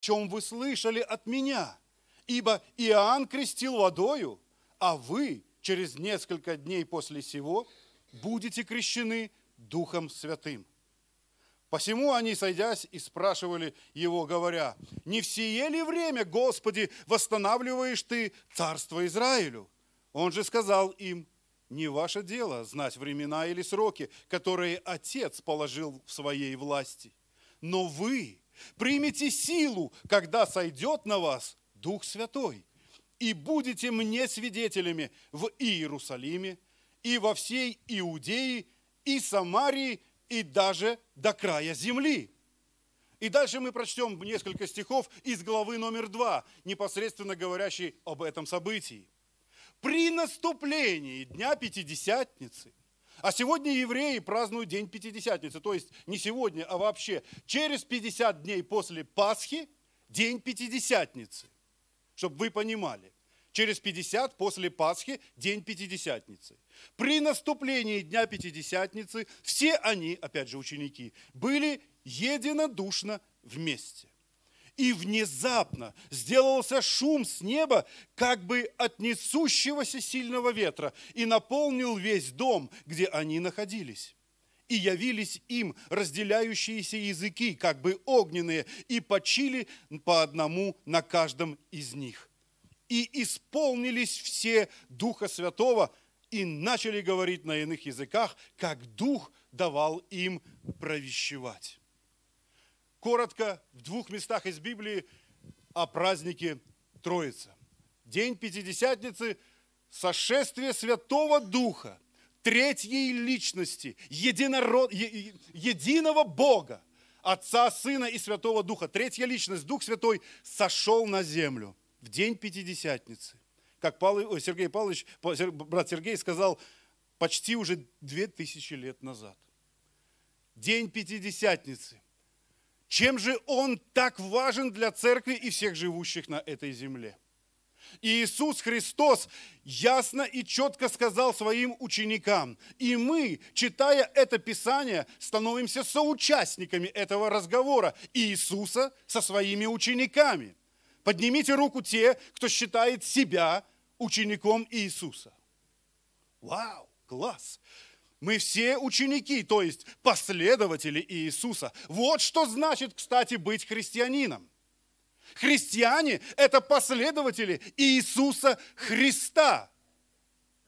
чем вы слышали от меня. Ибо Иоанн крестил водою, а вы через несколько дней после сего будете крещены Духом Святым. Посему они, сойдясь, и спрашивали его, говоря, «Не в сие ли время, Господи, восстанавливаешь ты царство Израилю?» Он же сказал им, «Не ваше дело знать времена или сроки, которые Отец положил в своей власти, но вы Примите силу, когда сойдет на вас Дух Святой, и будете мне свидетелями в Иерусалиме и во всей Иудее и Самарии и даже до края земли. И дальше мы прочтем несколько стихов из главы номер два, непосредственно говорящей об этом событии. При наступлении Дня Пятидесятницы а сегодня евреи празднуют День Пятидесятницы, то есть не сегодня, а вообще через 50 дней после Пасхи День Пятидесятницы, чтобы вы понимали. Через 50 после Пасхи День Пятидесятницы. При наступлении Дня Пятидесятницы все они, опять же ученики, были единодушно вместе и внезапно сделался шум с неба, как бы от несущегося сильного ветра, и наполнил весь дом, где они находились. И явились им разделяющиеся языки, как бы огненные, и почили по одному на каждом из них. И исполнились все Духа Святого, и начали говорить на иных языках, как Дух давал им провещевать коротко в двух местах из Библии о празднике Троицы. День Пятидесятницы – сошествие Святого Духа, третьей личности, единород, е, единого Бога, Отца, Сына и Святого Духа. Третья личность, Дух Святой, сошел на землю в день Пятидесятницы. Как Павел, Сергей Павлович, брат Сергей сказал, почти уже две тысячи лет назад. День Пятидесятницы – чем же он так важен для церкви и всех живущих на этой земле? И Иисус Христос ясно и четко сказал своим ученикам. И мы, читая это Писание, становимся соучастниками этого разговора Иисуса со своими учениками. Поднимите руку те, кто считает себя учеником Иисуса. Вау, класс! Мы все ученики, то есть последователи Иисуса. Вот что значит, кстати, быть христианином. Христиане – это последователи Иисуса Христа.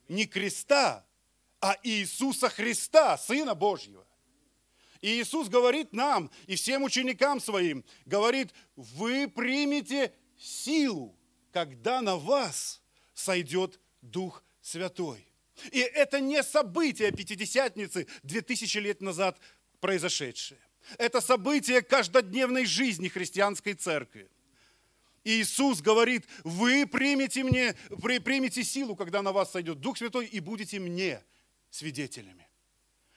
Не креста, а Иисуса Христа, Сына Божьего. И Иисус говорит нам и всем ученикам своим, говорит, вы примете силу, когда на вас сойдет Дух Святой. И это не событие Пятидесятницы 2000 лет назад произошедшее. Это событие каждодневной жизни христианской церкви. И Иисус говорит, вы примете, мне, при, примете силу, когда на вас сойдет Дух Святой, и будете мне свидетелями.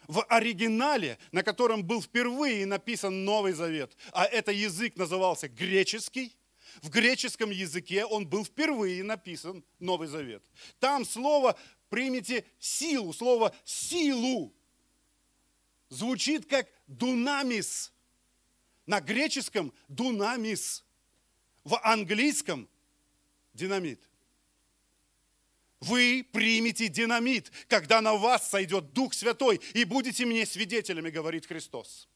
В оригинале, на котором был впервые написан Новый Завет, а это язык назывался греческий, в греческом языке он был впервые написан Новый Завет. Там слово примите силу. Слово «силу» звучит как «дунамис». На греческом «дунамис», в английском «динамит». Вы примете динамит, когда на вас сойдет Дух Святой, и будете мне свидетелями, говорит Христос.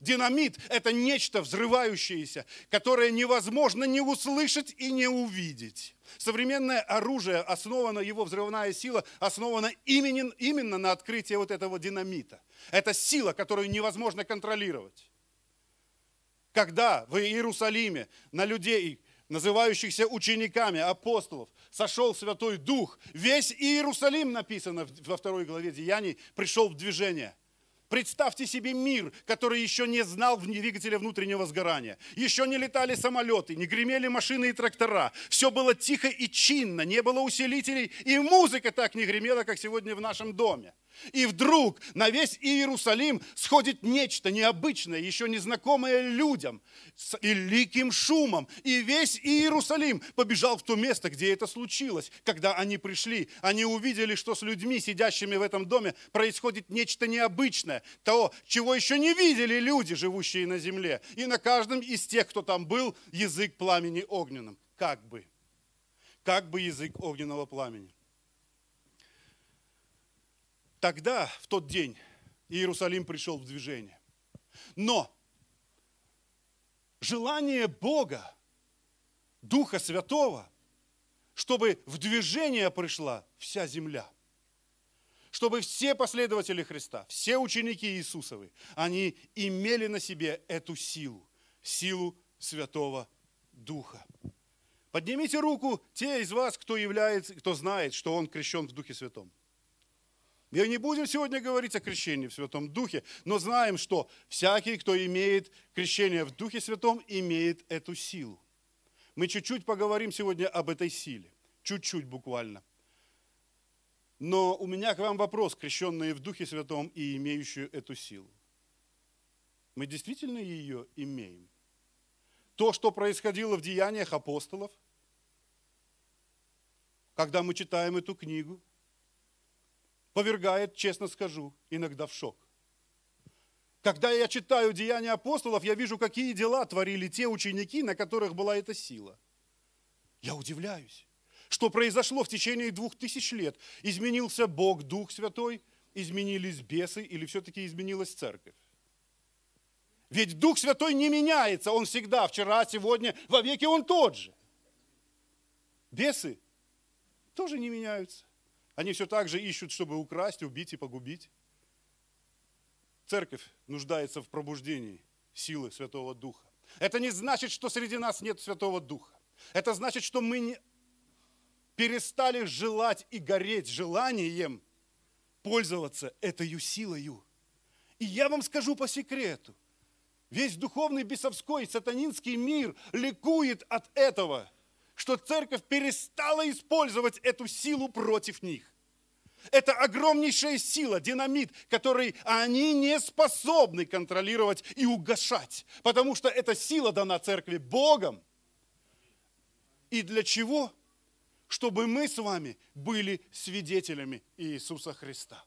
Динамит – это нечто взрывающееся, которое невозможно не услышать и не увидеть. Современное оружие, основано его взрывная сила, основана именно, именно на открытии вот этого динамита. Это сила, которую невозможно контролировать. Когда в Иерусалиме на людей, называющихся учениками апостолов, сошел Святой Дух, весь Иерусалим, написано во второй главе Деяний, пришел в движение – Представьте себе мир, который еще не знал в двигателя внутреннего сгорания. Еще не летали самолеты, не гремели машины и трактора. Все было тихо и чинно, не было усилителей, и музыка так не гремела, как сегодня в нашем доме. И вдруг на весь Иерусалим сходит нечто необычное, еще незнакомое людям, с великим шумом. И весь Иерусалим побежал в то место, где это случилось. Когда они пришли, они увидели, что с людьми, сидящими в этом доме, происходит нечто необычное, того, чего еще не видели люди, живущие на земле. И на каждом из тех, кто там был, язык пламени огненным. Как бы. Как бы язык огненного пламени. Тогда, в тот день, Иерусалим пришел в движение. Но желание Бога, Духа Святого, чтобы в движение пришла вся земля, чтобы все последователи Христа, все ученики Иисусовы, они имели на себе эту силу, силу Святого Духа. Поднимите руку те из вас, кто, является, кто знает, что он крещен в Духе Святом. Мы не будем сегодня говорить о крещении в Святом Духе, но знаем, что всякий, кто имеет крещение в Духе Святом, имеет эту силу. Мы чуть-чуть поговорим сегодня об этой силе. Чуть-чуть буквально. Но у меня к вам вопрос, крещенные в Духе Святом и имеющие эту силу. Мы действительно ее имеем? То, что происходило в деяниях апостолов, когда мы читаем эту книгу – повергает, честно скажу, иногда в шок. Когда я читаю деяния апостолов, я вижу, какие дела творили те ученики, на которых была эта сила. Я удивляюсь, что произошло в течение двух тысяч лет. Изменился Бог, Дух Святой, изменились бесы или все-таки изменилась церковь? Ведь Дух Святой не меняется, Он всегда, вчера, сегодня, во веки Он тот же. Бесы тоже не меняются. Они все так же ищут, чтобы украсть, убить и погубить. Церковь нуждается в пробуждении силы Святого Духа. Это не значит, что среди нас нет Святого Духа. Это значит, что мы не перестали желать и гореть желанием пользоваться этой силою. И я вам скажу по секрету. Весь духовный бесовской сатанинский мир ликует от этого – что церковь перестала использовать эту силу против них. Это огромнейшая сила, динамит, который они не способны контролировать и угашать, потому что эта сила дана церкви Богом. И для чего? Чтобы мы с вами были свидетелями Иисуса Христа.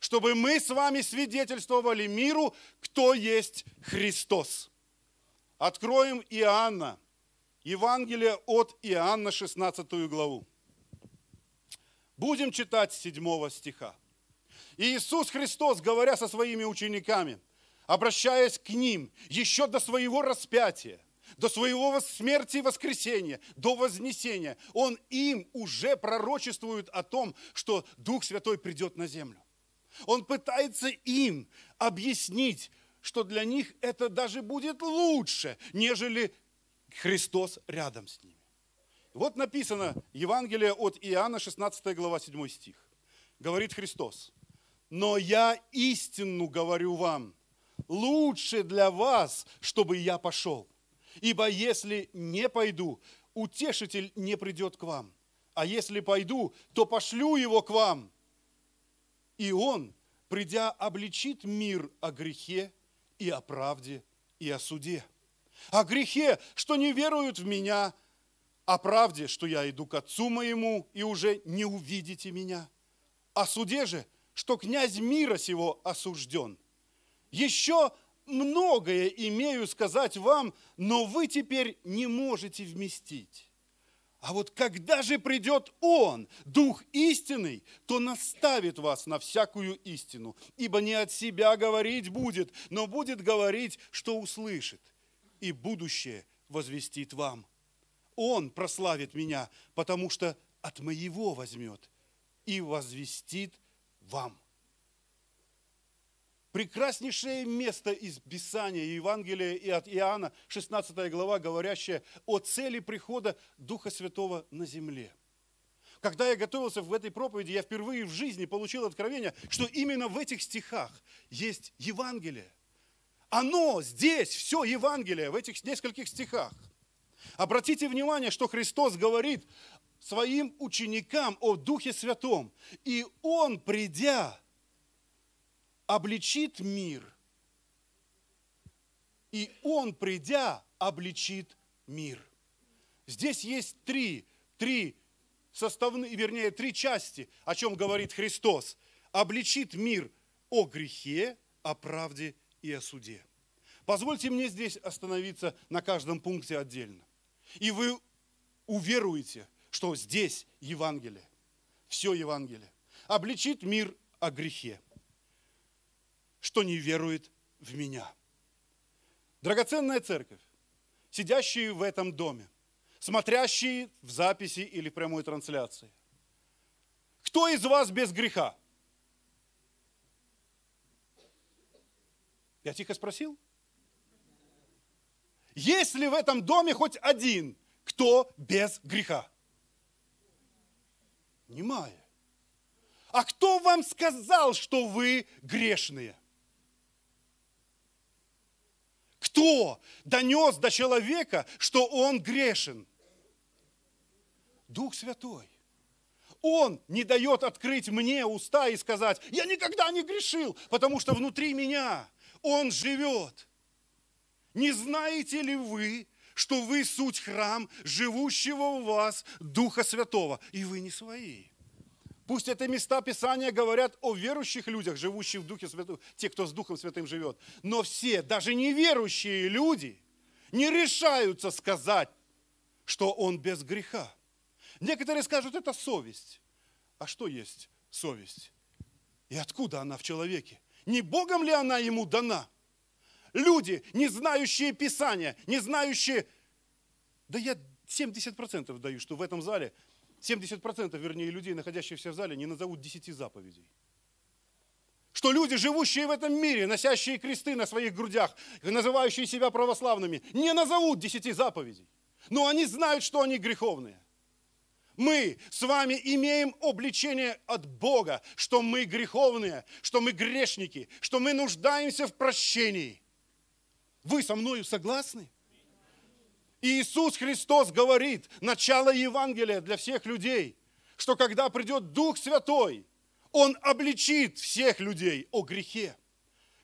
Чтобы мы с вами свидетельствовали миру, кто есть Христос. Откроем Иоанна, Евангелие от Иоанна, 16 главу. Будем читать 7 стиха. И Иисус Христос, говоря со своими учениками, обращаясь к ним еще до своего распятия, до своего смерти и воскресения, до вознесения, Он им уже пророчествует о том, что Дух Святой придет на землю. Он пытается им объяснить, что для них это даже будет лучше, нежели Христос рядом с ними. Вот написано Евангелие от Иоанна, 16 глава, 7 стих. Говорит Христос, «Но я истину говорю вам, лучше для вас, чтобы я пошел. Ибо если не пойду, утешитель не придет к вам. А если пойду, то пошлю его к вам. И он, придя, обличит мир о грехе и о правде и о суде» о грехе, что не веруют в меня, о правде, что я иду к Отцу моему и уже не увидите меня, о суде же, что князь мира сего осужден. Еще многое имею сказать вам, но вы теперь не можете вместить. А вот когда же придет Он, Дух истинный, то наставит вас на всякую истину, ибо не от себя говорить будет, но будет говорить, что услышит – и будущее возвестит вам. Он прославит меня, потому что от моего возьмет и возвестит вам. Прекраснейшее место из Писания Евангелия и от Иоанна, 16 глава, говорящая о цели прихода Духа Святого на земле. Когда я готовился в этой проповеди, я впервые в жизни получил откровение, что именно в этих стихах есть Евангелие. Оно здесь, все Евангелие в этих нескольких стихах. Обратите внимание, что Христос говорит своим ученикам о Духе Святом. И Он, придя, обличит мир. И Он, придя, обличит мир. Здесь есть три, три составные, вернее, три части, о чем говорит Христос. Обличит мир о грехе, о правде и о суде. Позвольте мне здесь остановиться на каждом пункте отдельно. И вы уверуете, что здесь Евангелие, все Евангелие, обличит мир о грехе, что не верует в меня. Драгоценная церковь, сидящие в этом доме, смотрящие в записи или прямой трансляции. Кто из вас без греха? Я тихо спросил. Есть ли в этом доме хоть один, кто без греха? Немая. А кто вам сказал, что вы грешные? Кто донес до человека, что он грешен? Дух Святой. Он не дает открыть мне уста и сказать, я никогда не грешил, потому что внутри меня он живет. Не знаете ли вы, что вы суть храм живущего в вас Духа Святого, и вы не свои? Пусть это места Писания говорят о верующих людях, живущих в Духе Святом, те, кто с Духом Святым живет. Но все, даже неверующие люди, не решаются сказать, что он без греха. Некоторые скажут, это совесть. А что есть совесть? И откуда она в человеке? Не Богом ли она ему дана? Люди, не знающие Писания, не знающие... Да я 70% даю, что в этом зале, 70% вернее людей, находящихся в зале, не назовут 10 заповедей что люди, живущие в этом мире, носящие кресты на своих грудях, называющие себя православными, не назовут десяти заповедей. Но они знают, что они греховные мы с вами имеем обличение от Бога, что мы греховные, что мы грешники, что мы нуждаемся в прощении. Вы со мною согласны? Иисус Христос говорит, начало Евангелия для всех людей, что когда придет Дух Святой, Он обличит всех людей о грехе.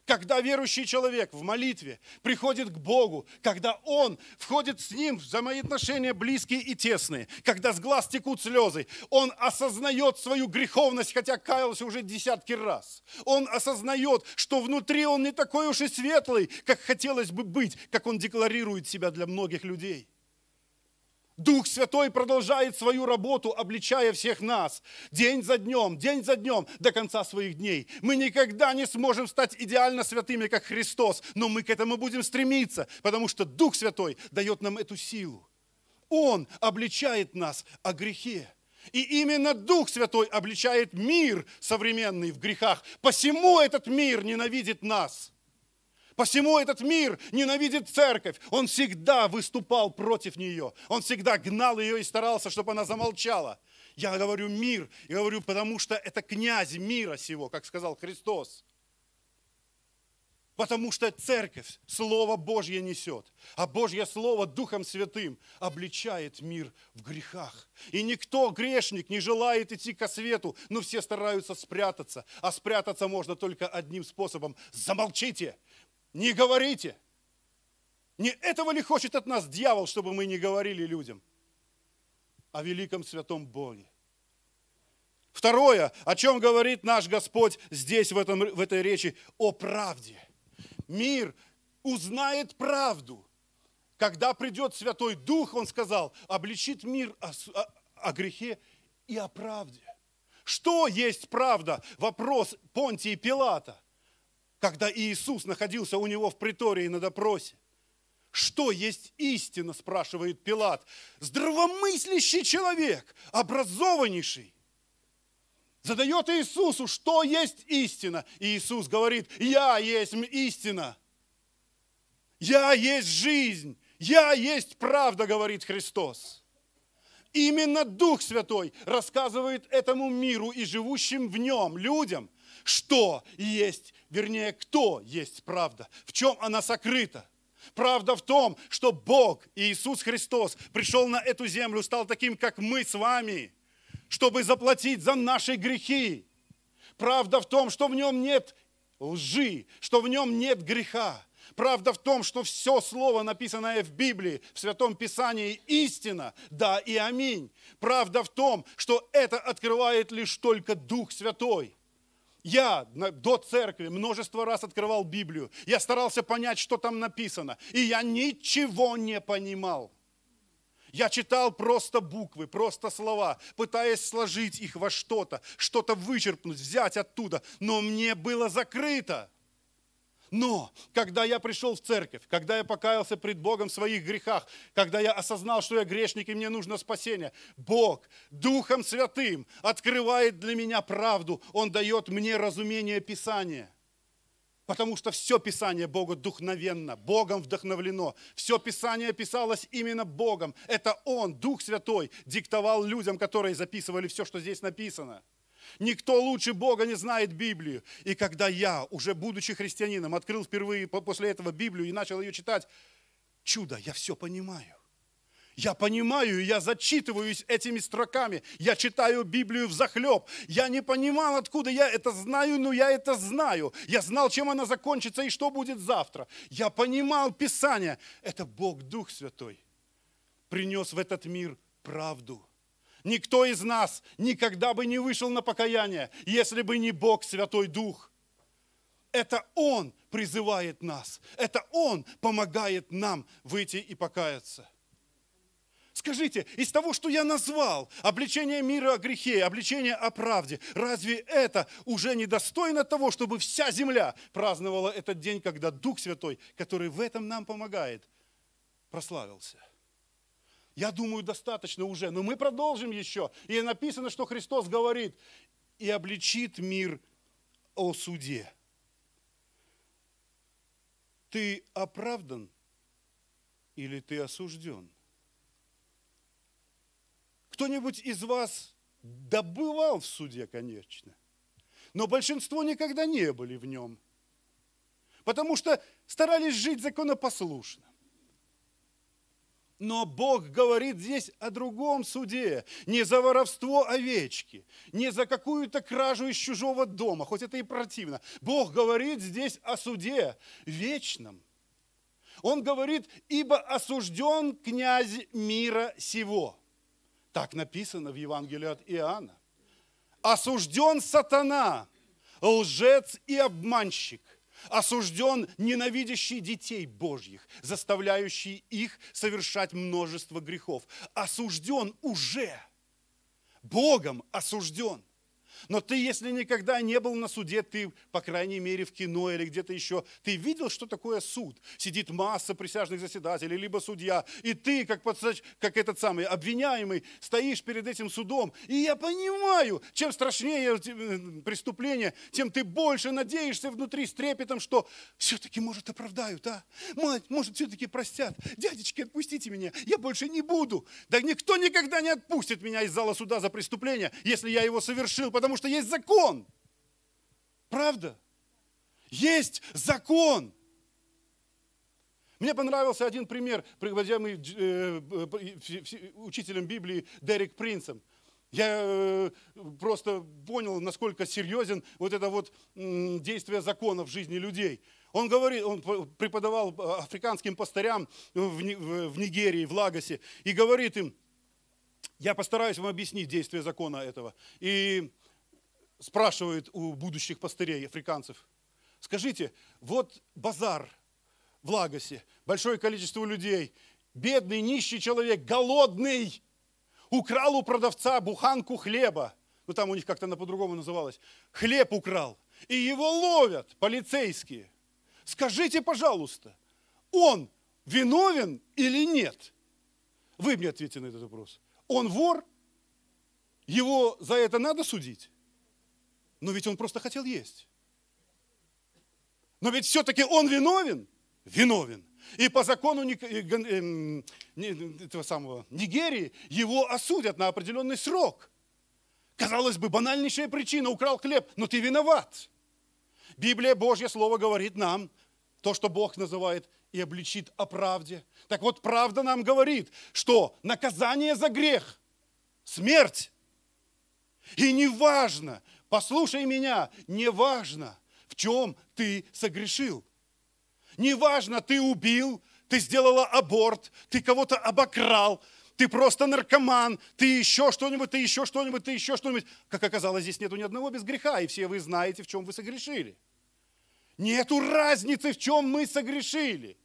Когда верующий человек в молитве приходит к Богу, когда он входит с ним за мои отношения близкие и тесные, когда с глаз текут слезы, он осознает свою греховность, хотя каялся уже десятки раз. Он осознает, что внутри он не такой уж и светлый, как хотелось бы быть, как он декларирует себя для многих людей. Дух Святой продолжает свою работу, обличая всех нас. День за днем, день за днем, до конца своих дней. Мы никогда не сможем стать идеально святыми, как Христос, но мы к этому будем стремиться, потому что Дух Святой дает нам эту силу. Он обличает нас о грехе. И именно Дух Святой обличает мир современный в грехах. Посему этот мир ненавидит нас – Посему этот мир ненавидит церковь. Он всегда выступал против нее. Он всегда гнал ее и старался, чтобы она замолчала. Я говорю мир, и говорю, потому что это князь мира сего, как сказал Христос. Потому что церковь Слово Божье несет, а Божье Слово Духом Святым обличает мир в грехах. И никто, грешник, не желает идти ко свету, но все стараются спрятаться. А спрятаться можно только одним способом – замолчите – не говорите. Не этого ли хочет от нас дьявол, чтобы мы не говорили людям о великом святом Боге? Второе, о чем говорит наш Господь здесь, в, этом, в этой речи, о правде. Мир узнает правду. Когда придет Святой Дух, он сказал, обличит мир о, о, о грехе и о правде. Что есть правда? Вопрос Понтии Пилата когда Иисус находился у него в притории на допросе. Что есть истина, спрашивает Пилат. Здравомыслящий человек, образованнейший. Задает Иисусу, что есть истина. И Иисус говорит, я есть истина. Я есть жизнь. Я есть правда, говорит Христос. Именно Дух Святой рассказывает этому миру и живущим в нем людям что есть, вернее, кто есть правда, в чем она сокрыта. Правда в том, что Бог, Иисус Христос, пришел на эту землю, стал таким, как мы с вами, чтобы заплатить за наши грехи. Правда в том, что в нем нет лжи, что в нем нет греха. Правда в том, что все слово, написанное в Библии, в Святом Писании, истина, да и аминь. Правда в том, что это открывает лишь только Дух Святой. Я до церкви множество раз открывал Библию. Я старался понять, что там написано. И я ничего не понимал. Я читал просто буквы, просто слова, пытаясь сложить их во что-то, что-то вычерпнуть, взять оттуда. Но мне было закрыто. Но, когда я пришел в церковь, когда я покаялся пред Богом в своих грехах, когда я осознал, что я грешник и мне нужно спасение, Бог Духом Святым открывает для меня правду. Он дает мне разумение Писания. Потому что все Писание Богу духновенно, Богом вдохновлено. Все Писание писалось именно Богом. Это Он, Дух Святой, диктовал людям, которые записывали все, что здесь написано – Никто лучше Бога не знает Библию. И когда я, уже будучи христианином, открыл впервые после этого Библию и начал ее читать, чудо, я все понимаю. Я понимаю, я зачитываюсь этими строками, я читаю Библию в захлеб. Я не понимал, откуда я это знаю, но я это знаю. Я знал, чем она закончится и что будет завтра. Я понимал Писание. Это Бог Дух Святой принес в этот мир правду. Никто из нас никогда бы не вышел на покаяние, если бы не Бог Святой Дух. Это Он призывает нас. Это Он помогает нам выйти и покаяться. Скажите, из того, что я назвал, обличение мира о грехе, обличение о правде, разве это уже недостойно того, чтобы вся земля праздновала этот день, когда Дух Святой, который в этом нам помогает, прославился? Я думаю, достаточно уже, но мы продолжим еще. И написано, что Христос говорит, и обличит мир о суде. Ты оправдан или ты осужден? Кто-нибудь из вас добывал в суде, конечно, но большинство никогда не были в нем, потому что старались жить законопослушно. Но Бог говорит здесь о другом суде. Не за воровство овечки, не за какую-то кражу из чужого дома, хоть это и противно. Бог говорит здесь о суде вечном. Он говорит, ибо осужден князь мира сего. Так написано в Евангелии от Иоанна. Осужден сатана, лжец и обманщик осужден ненавидящий детей Божьих, заставляющий их совершать множество грехов. Осужден уже, Богом осужден – но ты, если никогда не был на суде, ты, по крайней мере, в кино или где-то еще, ты видел, что такое суд? Сидит масса присяжных заседателей, либо судья, и ты, как, подсач, как этот самый обвиняемый, стоишь перед этим судом. И я понимаю, чем страшнее э, преступление, тем ты больше надеешься внутри с трепетом, что все-таки, может, оправдают, а? Мать, может, все-таки простят. Дядечки, отпустите меня, я больше не буду. Да никто никогда не отпустит меня из зала суда за преступление, если я его совершил, потому потому что есть закон. Правда? Есть закон. Мне понравился один пример, приводимый э, э, э, учителем Библии Дерек Принцем. Я просто понял, насколько серьезен вот это вот действие закона в жизни людей. Он говорит, он преподавал африканским пастырям в Нигерии, в Лагосе, и говорит им, я постараюсь вам объяснить действие закона этого. И спрашивает у будущих пастырей африканцев, скажите, вот базар в Лагосе, большое количество людей, бедный, нищий человек, голодный, украл у продавца буханку хлеба, ну там у них как-то она по-другому называлась, хлеб украл, и его ловят полицейские. Скажите, пожалуйста, он виновен или нет? Вы мне ответите на этот вопрос. Он вор? Его за это надо судить? Но ведь он просто хотел есть. Но ведь все-таки он виновен? Виновен. И по закону э, эм, этого самого Нигерии его осудят на определенный срок. Казалось бы, банальнейшая причина, украл хлеб, но ты виноват. Библия, Божье Слово говорит нам, то, что Бог называет и обличит о правде. Так вот, правда нам говорит, что наказание за грех – смерть. И неважно, Послушай меня, неважно, в чем ты согрешил. Неважно, ты убил, ты сделала аборт, ты кого-то обокрал, ты просто наркоман, ты еще что-нибудь, ты еще что-нибудь, ты еще что-нибудь. Как оказалось, здесь нету ни одного без греха, и все вы знаете, в чем вы согрешили. Нету разницы, в чем мы согрешили.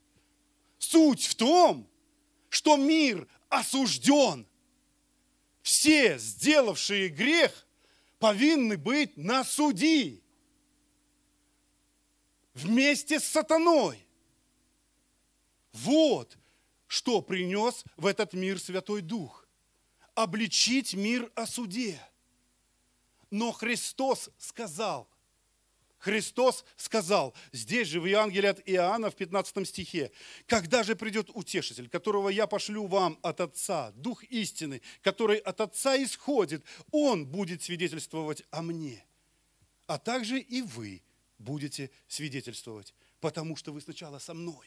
Суть в том, что мир осужден. Все, сделавшие грех – повинны быть на суди вместе с сатаной. Вот что принес в этот мир Святой Дух. Обличить мир о суде. Но Христос сказал – Христос сказал, здесь же в Евангелии от Иоанна в 15 стихе, «Когда же придет утешитель, которого я пошлю вам от Отца, Дух истины, который от Отца исходит, Он будет свидетельствовать о мне, а также и вы будете свидетельствовать, потому что вы сначала со мною».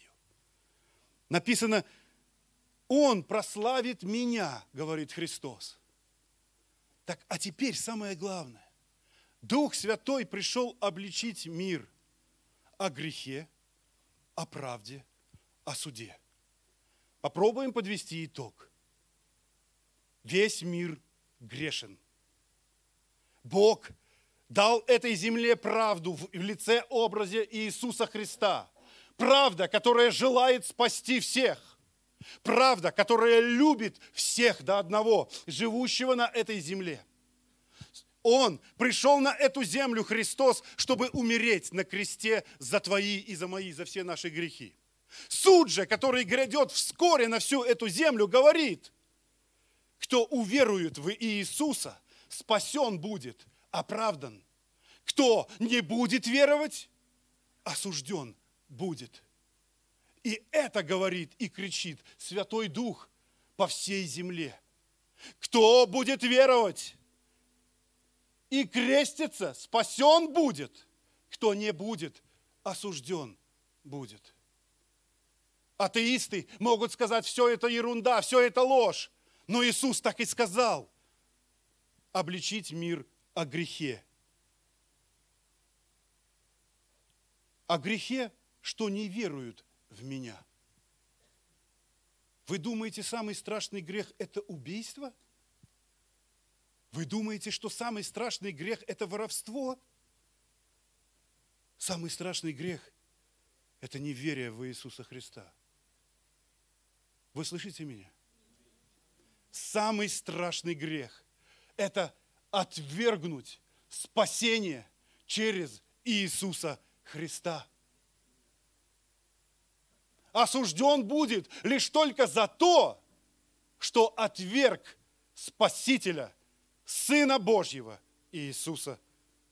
Написано, «Он прославит меня», говорит Христос. Так, а теперь самое главное. Дух Святой пришел обличить мир о грехе, о правде, о суде. Попробуем подвести итог. Весь мир грешен. Бог дал этой земле правду в лице образе Иисуса Христа. Правда, которая желает спасти всех. Правда, которая любит всех до одного, живущего на этой земле – он пришел на эту землю, Христос, чтобы умереть на кресте за твои и за мои, за все наши грехи. Суд же, который грядет вскоре на всю эту землю, говорит, кто уверует в Иисуса, спасен будет, оправдан. Кто не будет веровать, осужден будет. И это говорит и кричит Святой Дух по всей земле. Кто будет веровать, и крестится, спасен будет. Кто не будет, осужден будет. Атеисты могут сказать, все это ерунда, все это ложь. Но Иисус так и сказал. Обличить мир о грехе. О грехе, что не веруют в меня. Вы думаете, самый страшный грех – это убийство – вы думаете, что самый страшный грех – это воровство? Самый страшный грех – это неверие в Иисуса Христа. Вы слышите меня? Самый страшный грех – это отвергнуть спасение через Иисуса Христа. Осужден будет лишь только за то, что отверг Спасителя – Сына Божьего Иисуса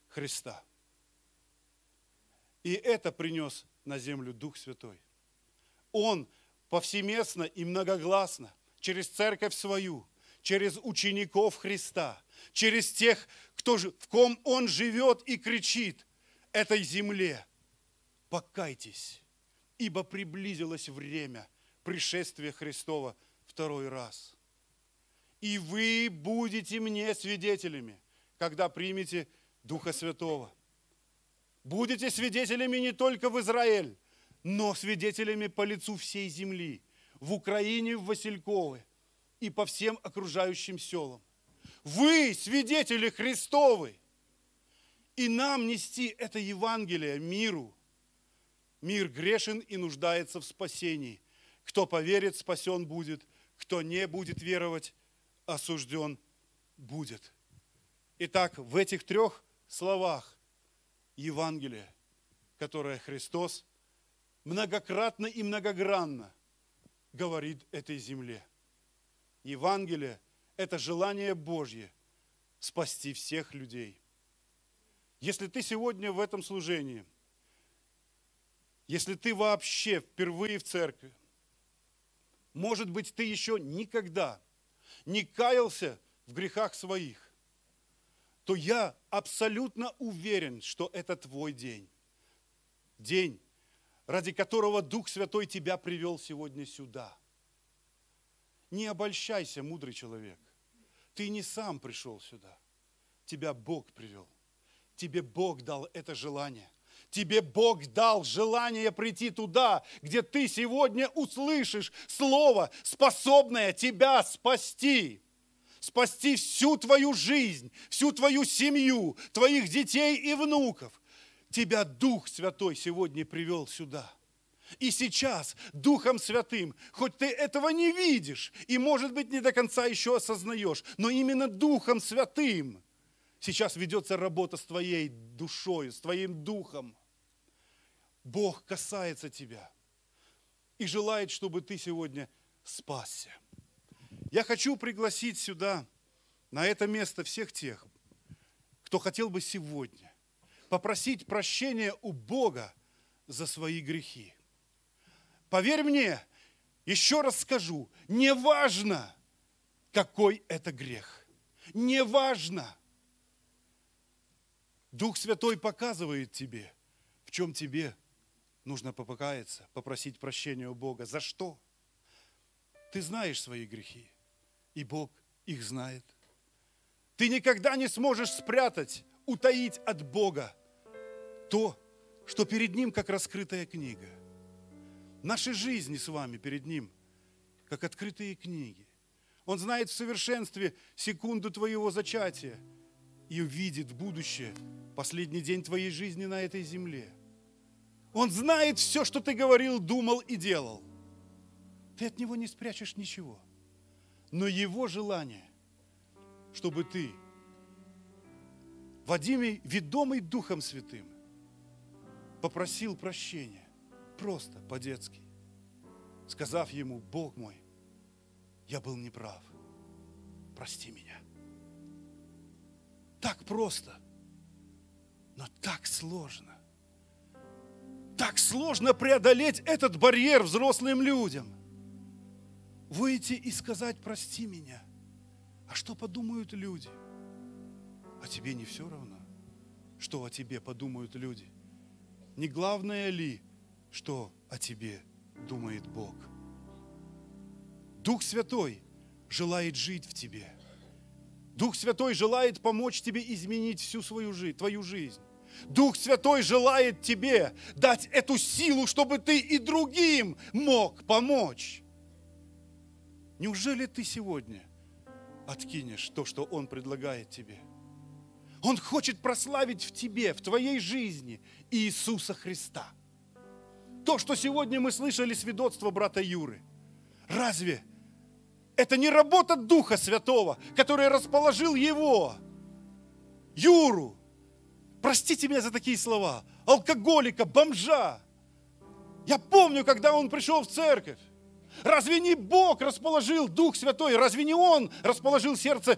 Христа. И это принес на землю Дух Святой. Он повсеместно и многогласно через церковь свою, через учеников Христа, через тех, кто, в ком Он живет и кричит этой земле, покайтесь, ибо приблизилось время пришествия Христова второй раз – и вы будете мне свидетелями, когда примете Духа Святого. Будете свидетелями не только в Израиль, но свидетелями по лицу всей земли, в Украине, в Василькове и по всем окружающим селам. Вы свидетели Христовы. И нам нести это Евангелие миру. Мир грешен и нуждается в спасении. Кто поверит, спасен будет. Кто не будет веровать, осужден будет. Итак, в этих трех словах Евангелия, которое Христос многократно и многогранно говорит этой земле. Евангелие – это желание Божье спасти всех людей. Если ты сегодня в этом служении, если ты вообще впервые в церкви, может быть, ты еще никогда – не каялся в грехах своих, то я абсолютно уверен, что это твой день. День, ради которого Дух Святой тебя привел сегодня сюда. Не обольщайся, мудрый человек. Ты не сам пришел сюда. Тебя Бог привел. Тебе Бог дал это желание – Тебе Бог дал желание прийти туда, где ты сегодня услышишь слово, способное тебя спасти. Спасти всю твою жизнь, всю твою семью, твоих детей и внуков. Тебя Дух Святой сегодня привел сюда. И сейчас Духом Святым, хоть ты этого не видишь и, может быть, не до конца еще осознаешь, но именно Духом Святым – сейчас ведется работа с твоей душой, с твоим духом. Бог касается тебя и желает, чтобы ты сегодня спасся. Я хочу пригласить сюда, на это место всех тех, кто хотел бы сегодня попросить прощения у Бога за свои грехи. Поверь мне, еще раз скажу, не важно, какой это грех. Не важно. Дух Святой показывает тебе, в чем тебе нужно попокаяться, попросить прощения у Бога. За что? Ты знаешь свои грехи, и Бог их знает. Ты никогда не сможешь спрятать, утаить от Бога то, что перед Ним как раскрытая книга. Наши жизни с вами перед Ним как открытые книги. Он знает в совершенстве секунду твоего зачатия и увидит будущее, последний день твоей жизни на этой земле – он знает все, что ты говорил, думал и делал. Ты от него не спрячешь ничего. Но его желание, чтобы ты, Вадимий, ведомый Духом Святым, попросил прощения, просто по-детски, сказав ему, Бог мой, я был неправ, прости меня. Так просто, но так сложно. Так сложно преодолеть этот барьер взрослым людям. Выйти и сказать, прости меня. А что подумают люди? А тебе не все равно, что о тебе подумают люди? Не главное ли, что о тебе думает Бог? Дух Святой желает жить в тебе. Дух Святой желает помочь тебе изменить всю свою жизнь, твою жизнь. Дух Святой желает тебе дать эту силу, чтобы ты и другим мог помочь. Неужели ты сегодня откинешь то, что Он предлагает тебе? Он хочет прославить в тебе, в твоей жизни Иисуса Христа. То, что сегодня мы слышали свидетельство брата Юры, разве это не работа Духа Святого, который расположил его, Юру, простите меня за такие слова, алкоголика, бомжа. Я помню, когда он пришел в церковь. Разве не Бог расположил Дух Святой? Разве не Он расположил сердце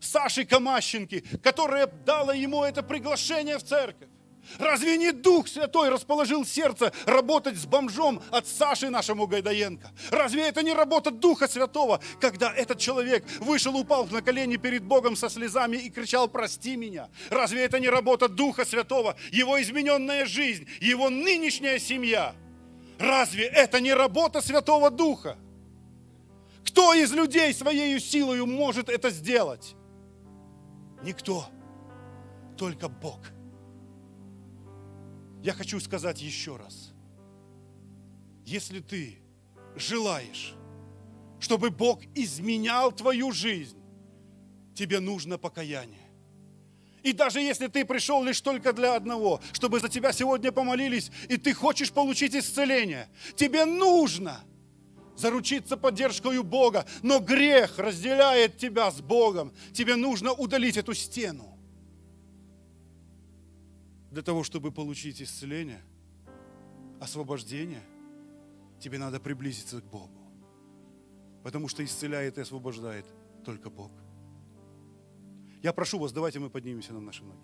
Саши Камащенки, которая дала ему это приглашение в церковь? Разве не Дух Святой расположил сердце работать с бомжом от Саши нашему Гайдаенко? Разве это не работа Духа Святого, когда этот человек вышел, упал на колени перед Богом со слезами и кричал «Прости меня»? Разве это не работа Духа Святого, его измененная жизнь, его нынешняя семья? Разве это не работа Святого Духа? Кто из людей своей силою может это сделать? Никто, только Бог – я хочу сказать еще раз. Если ты желаешь, чтобы Бог изменял твою жизнь, тебе нужно покаяние. И даже если ты пришел лишь только для одного, чтобы за тебя сегодня помолились, и ты хочешь получить исцеление, тебе нужно заручиться поддержкой Бога, но грех разделяет тебя с Богом. Тебе нужно удалить эту стену для того, чтобы получить исцеление, освобождение, тебе надо приблизиться к Богу. Потому что исцеляет и освобождает только Бог. Я прошу вас, давайте мы поднимемся на наши ноги.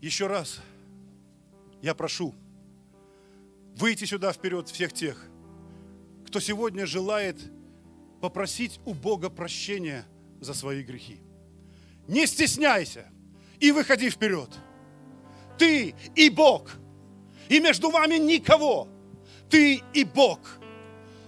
Еще раз я прошу выйти сюда вперед всех тех, кто сегодня желает попросить у Бога прощения – за свои грехи. Не стесняйся и выходи вперед. Ты и Бог. И между вами никого. Ты и Бог.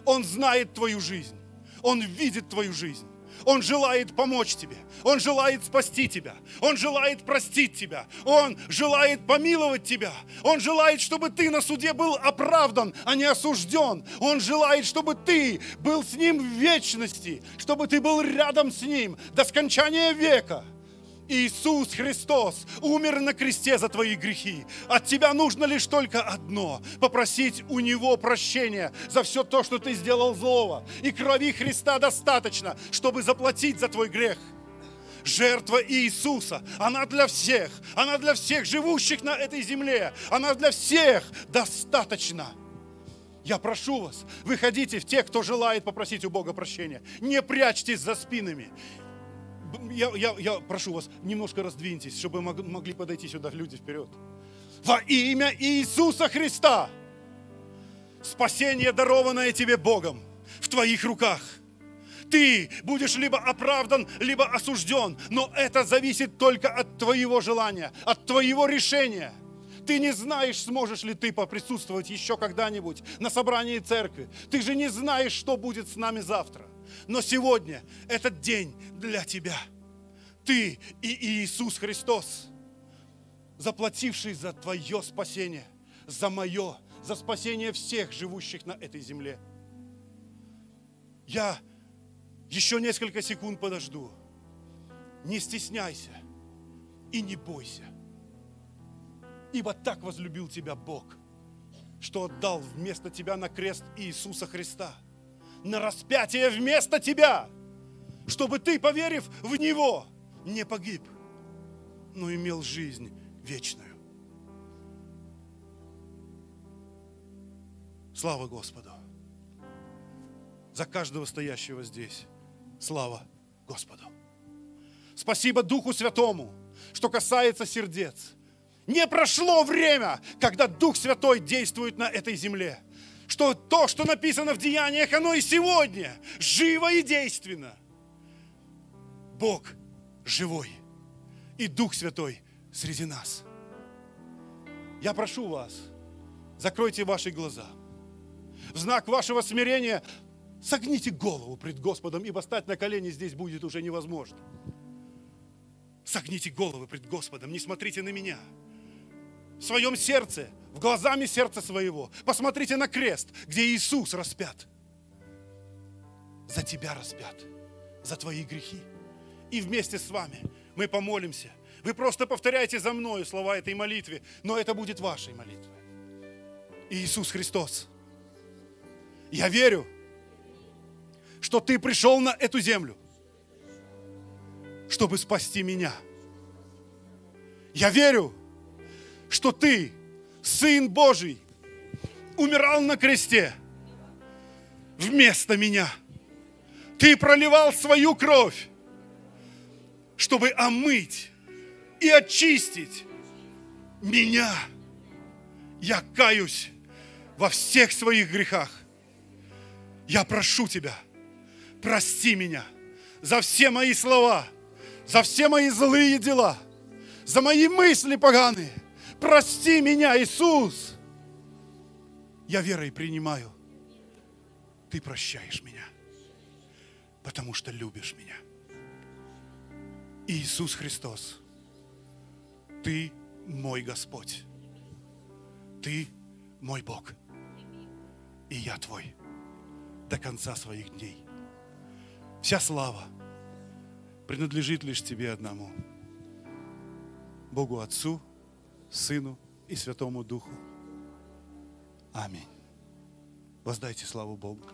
Он знает твою жизнь. Он видит твою жизнь. Он желает помочь тебе. Он желает спасти тебя. Он желает простить тебя. Он желает помиловать тебя. Он желает, чтобы ты на суде был оправдан, а не осужден. Он желает, чтобы ты был с ним в вечности, чтобы ты был рядом с ним до скончания века. Иисус Христос умер на кресте за твои грехи. От тебя нужно лишь только одно – попросить у Него прощения за все то, что ты сделал злого. И крови Христа достаточно, чтобы заплатить за твой грех. Жертва Иисуса, она для всех, она для всех живущих на этой земле, она для всех достаточно. Я прошу вас, выходите в тех, кто желает попросить у Бога прощения. Не прячьтесь за спинами я, я, я прошу вас, немножко раздвиньтесь, чтобы могли подойти сюда люди вперед. Во имя Иисуса Христа! Спасение, дарованное тебе Богом, в твоих руках – ты будешь либо оправдан, либо осужден. Но это зависит только от твоего желания, от твоего решения. Ты не знаешь, сможешь ли ты поприсутствовать еще когда-нибудь на собрании церкви. Ты же не знаешь, что будет с нами завтра. Но сегодня этот день для тебя. Ты и Иисус Христос, заплативший за твое спасение, за мое, за спасение всех живущих на этой земле. Я еще несколько секунд подожду. Не стесняйся и не бойся. Ибо так возлюбил тебя Бог, что отдал вместо тебя на крест Иисуса Христа – на распятие вместо тебя, чтобы ты, поверив в Него, не погиб, но имел жизнь вечную. Слава Господу! За каждого стоящего здесь. Слава Господу! Спасибо Духу Святому, что касается сердец. Не прошло время, когда Дух Святой действует на этой земле что то, что написано в деяниях, оно и сегодня живо и действенно. Бог живой и Дух Святой среди нас. Я прошу вас, закройте ваши глаза. В знак вашего смирения согните голову пред Господом, ибо стать на колени здесь будет уже невозможно. Согните головы пред Господом, не смотрите на меня в своем сердце, в глазами сердца своего. Посмотрите на крест, где Иисус распят. За тебя распят, за твои грехи. И вместе с вами мы помолимся. Вы просто повторяете за мною слова этой молитвы, но это будет вашей молитвой. Иисус Христос, я верю, что Ты пришел на эту землю, чтобы спасти меня. Я верю, что ты, Сын Божий, умирал на кресте вместо меня. Ты проливал свою кровь, чтобы омыть и очистить меня. Я каюсь во всех своих грехах. Я прошу тебя, прости меня за все мои слова, за все мои злые дела, за мои мысли поганые, прости меня, Иисус. Я верой принимаю. Ты прощаешь меня, потому что любишь меня. Иисус Христос, Ты мой Господь. Ты мой Бог. И я Твой до конца своих дней. Вся слава принадлежит лишь Тебе одному. Богу Отцу – Сыну и Святому Духу. Аминь. Воздайте славу Богу.